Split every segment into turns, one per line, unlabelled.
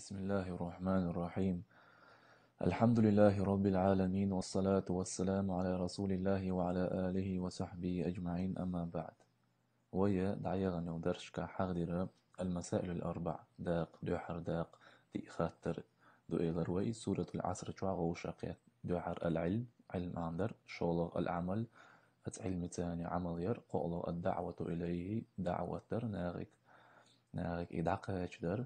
بسم الله الرحمن الرحيم الحمد لله رب العالمين والصلاة والسلام على رسول الله وعلى آله وصحبه أجمعين أما بعد ويا دعيا غنو درشكا حغدر المسائل الأربع داق دوحر داق دي خاتر دو إيلر وي سورة العصر شعغ وشاقيات دوحر العلم علم عندر شغل العمل علم تاني عمل ير قولو الدعوة إليه دعوة ناغك ناغك إدعقها در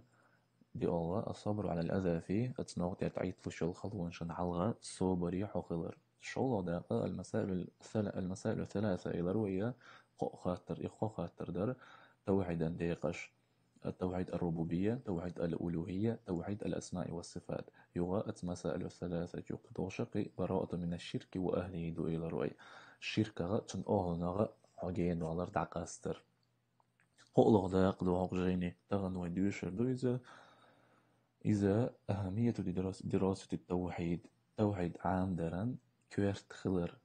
Биолла асабр гӏаль الأذى أتنوقع تعيط في الشلخط ونشن علغة صوب ريح وخضر شغل داقة المسائل المسائل الثلاثة إضروية قو خاطر إخو خاطر در توحيد ديقش التوحيد الربوبية توحيد الألوهية توحيد الأسماء والصفات يغاءت مسائل الثلاثة يقضو شقي براءة من الشرك وأهله دو إلى رؤي الشرك غا تن أهلنا غا عجين ولر دعقاستر قولغ داق دو عقجيني تغن ويدوشر دويزة إذا أهمية دراسة التوحيد توحيد عام دارن كويرت خلر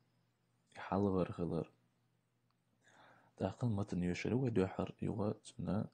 حلغر خلر تعقل متن يوشر ودوحر يغا سنة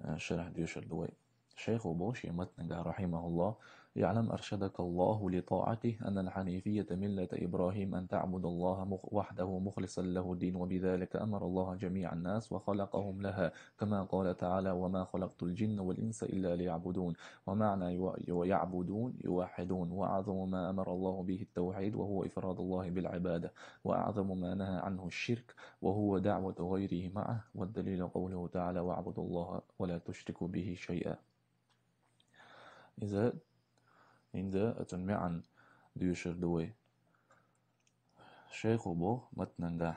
آه، شرح ديوشر دوي شيخ وبوشي متن رحمه الله يعلم أرشدك الله لطاعته أن الحنيفية ملة إبراهيم أن تعبد الله وحده مخلصا له الدين وبذلك أمر الله جميع الناس وخلقهم لها كما قال تعالى وما خلقت الجن والإنس إلا ليعبدون ومعنى يعبدون يوحدون وأعظم ما أمر الله به التوحيد وهو إفراد الله بالعبادة وأعظم ما نهى عنه الشرك وهو دعوة غيره معه والدليل قوله تعالى واعبدوا الله ولا تشركوا به شيئا إذا Hinde een me'an düşürdüğü. شيخ بوغ متننجح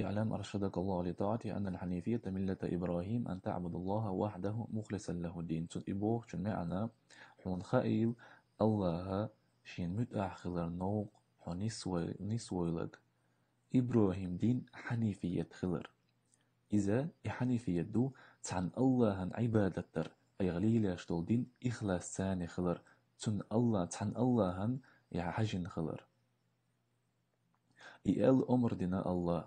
اعلم أرشدك الله لطاعته أن الحنيفية ملة إبراهيم أن تعبد الله وحده مخلصا له الدين تنبوه جمعنا حون خائل الله شين متأح خلر نوق حنسويلك إبراهيم دين حنيفية خلر إذا حنيفية دو تعن الله عبادتر دين ئەیغلیلەشتڵ دین ئیخلاسانی خڵر چون ئەله چەند ئەله هەن یاحەژین خڵر ال امر دين الله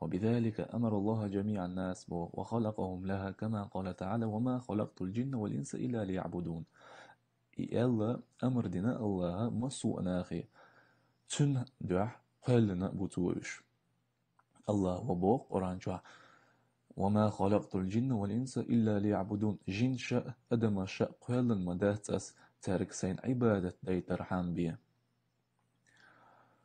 وبذلك أمر الله جميع الناس وخلقهم لها كما قال تعالى وما خلقت الجن والإنس إلا ليعبدون ال أمر دين الله مسو أناخي تن دع قلنا بوتوش الله وبوق قرآن جوا وما خلقت الجن والإنس إلا ليعبدون جن شاء أدم شاء قيلن مدات أس تارك سين عبادة دي ترحم بيه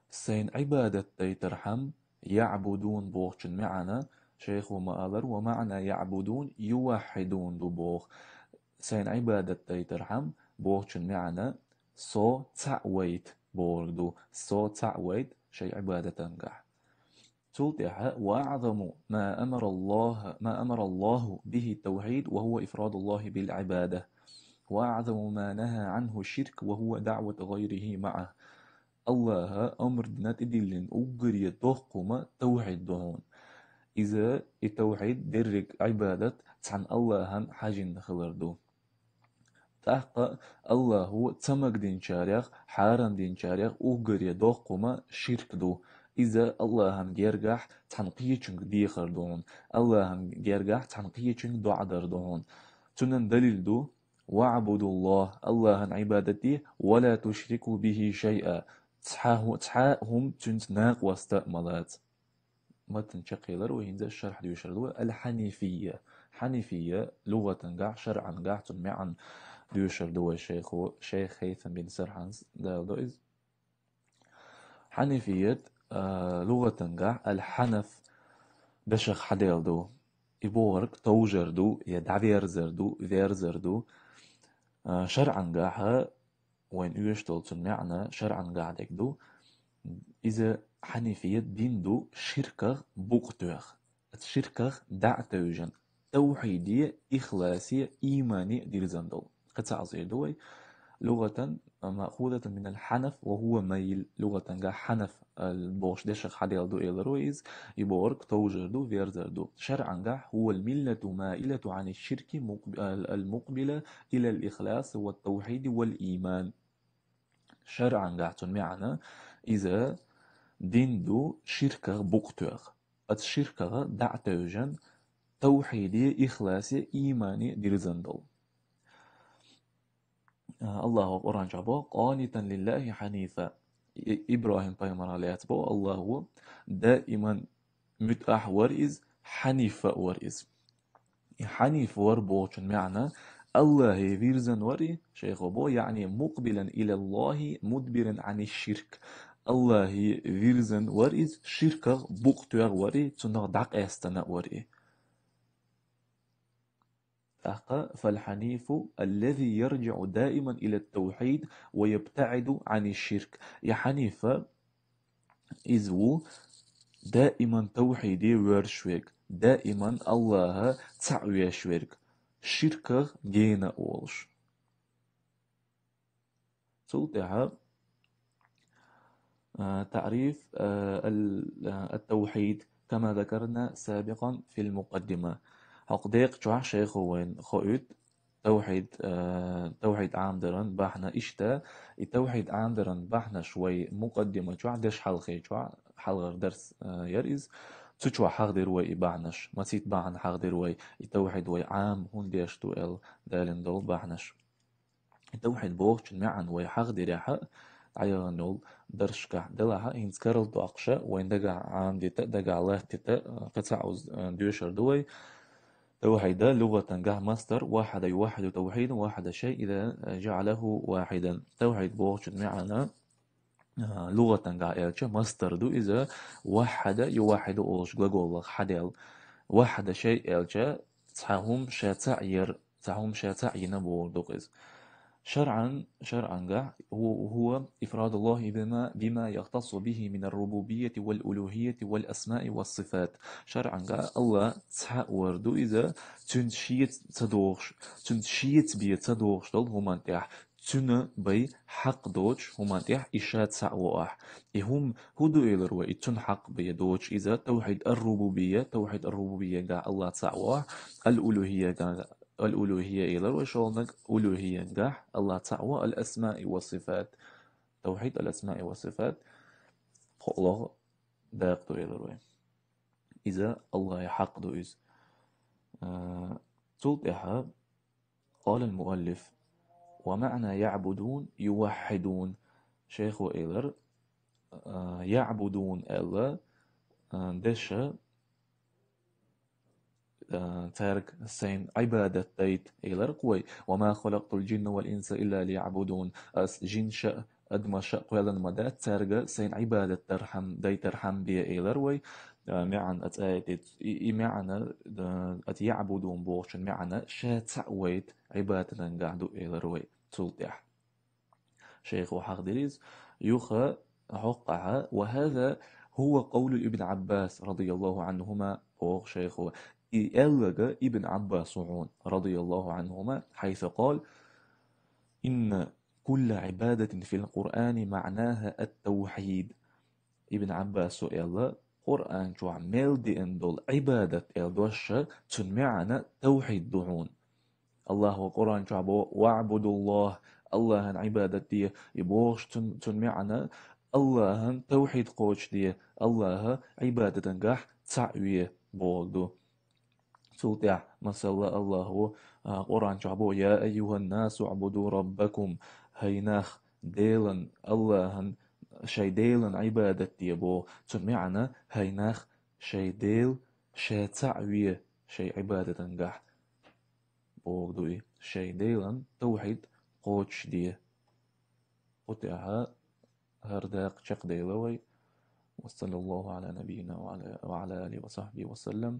سين عبادة دي ترحم يعبدون بوغشن معنا شيخ ومقالر ومعنى يعبدون يوحدون دو بوغ سين عبادة دي ترحم بوغشن معنا سو تعويت بوردو سو تعويت شيء عبادة تنجح سطع وأعظم ما أمر الله ما أمر الله به التوحيد وهو إفراد الله بالعبادة وأعظم ما نهى عنه الشرك وهو دعوة غيره معه الله أمر دنات إدلين أجري تحكم توحيد دون إذا التوحيد درك عبادة تسعن الله حاجين خلردو تحقا الله تمك دين شاريخ حارم دين شاريخ أجري تحكم شرك دو إذا الله هم جرجح تنقية gergah tanqiyeçünk diýer dogun. Allah hem gergah tanqiyeçünk duadır dogun. تنن دليل دو وعبد اللَّهِ الله هن عبادتي وَلَا تُشْرِكُوا بِهِ شَيْئًا تحاه تحاهم تنت ناق تنتناق ملات ما تنشقيلر وينزل الشرح ديوشردو الحنيفية حنيفية لغة قاع شرعا قاع تنمعا ديوشردو الشيخ شيخ هيثم بن سرحان إز حنيفية آه، لغة الحنف بشخ حديردو إبورك توجردو ذير زردو آه، شرعا قاها وين يشتغل تنمعنا شرعا قاعدك دو إذا حنيفية دو شركة بوكتوغ الشركة دعتوجن توحيدية إخلاصية إيمانية ديرزندو قد تعصير دوي لغة مأخوذة من الحنف وهو ميل لغة حنف البوشدشق حديل دو إلرويز يبورك توجر دو فيرزر دو شرعا هو الملة مائلة عن الشرك المقبلة إلى الإخلاص والتوحيد والإيمان شرعا قاعدون معنا إذا دين دو شركة بقتوغ الشركة دعتوجن توحيدي إخلاصي إيماني ديرزندل آه، الله قرآن جابو قانتا لله حنيفا إبراهيم Peygamber Aleyhisselam Allahu daiman mütahvar iz hanife var iz. حنيف ور بوچن معنى الله فيرزن وري شيخ بو يعني مقبلا إلى الله مدبرا عن الشرك الله يفيرزن وري شركة بوقتوغ وري تنغ دق استنا وري فالحنيف الذي يرجع دائما إلى التوحيد ويبتعد عن الشرك يا حنيفة إذو دائما توحيدي ورشوك دائما الله تعويشوك شركة جينا أولش سلطها آه، تعريف آه، آه، التوحيد كما ذكرنا سابقا في المقدمة حقديق جوح شيخ وين خويد توحيد آه توحيد عامدرن بحنا إشتا التوحيد عامدرن بحنا شوي مقدمة جوع دش حلقة جوع حلقة درس آه يرئز تشوا حق دروي بحناش ما تيت بحنا حق دروي التوحيد وي عام هون ديش تو ال دالن دول بحناش التوحيد بوغش معن وي حق دريحة عيان نول درشكا دلها هين سكرل تو أقشا وين دقا عام دي تأ دقا الله تتا قطع آه، دوشر دوي توحدا لغة جه مصدر واحد يوحد توحيدا واحد شيء إذا جعله واحدا توحيد بوغش معنا آه، لغة جه إرشا مصدر دو إذا واحد يوحد أولش جوجل حدل واحد شيء إرشا تهم شاتعير تهم شتعينا بوردوق إذا شرعا شرعا قاع هو إفراد الله بما بما يختص به من الربوبية والألوهية والأسماء والصفات شرعا قاع الله تسحى وردو إذا تنشيت تدوغش تنشيت بي تدوغش دول هما تاح تن بي حق دوج هما تاح إشات سعواح هم هدو إلر وإتن حق بي دوج إذا توحيد الربوبية توحيد الربوبية قاع الله تسعواح الألوهية قاع الألوهية إلى وشغلنك ألوهية نجاح الله تعوى الأسماء والصفات توحيد الأسماء والصفات الله داقدو إلى روي إذا الله يحق دو إز آه، تلتها قال المؤلف ومعنى يعبدون يوحدون شيخ إيلر آه، يعبدون ألا آه، دشا تارك سين تيت إلى قوي وما خلقت الجن والإنس إلا ليعبدون أس جن شاء أدم شاء قيلن مدى تارك سين عبادة ترحم دي ترحم بي إيلروي معن أتأيت معنا أتيعبدون بوشن معنا شاتعويت عبادة نقعدو إيلروي تلتح شيخ وحق يخا حقع وهذا هو قول ابن عباس رضي الله عنهما أو شيخه ألج ابن عباس رضي الله عنهما حيث قال إن كل عبادة في القرآن معناها التوحيد ابن عباس إلا قرآن شو عمل دي اندول عبادة الدوشة تنمعنا توحيد دعون الله وقرآن شو عبو وعبد الله الله عبادة دي يبوش تنمعنا الله توحيد قوش دي الله عبادة نجاح تعوية بولدو سوطع مسلا الله آه، قرآن شعبو يا أيها الناس اعبدوا ربكم هيناخ ديلن الله شي ديلن عبادة تيبو تمعنا هيناخ شي ديل شي تعوية شي عبادة نجح بوغدوي شي ديلن توحيد قوتش دي قطعها هرداق شق ديلوي وصلى الله على نبينا وعلى, وعلى آله وصحبه وسلم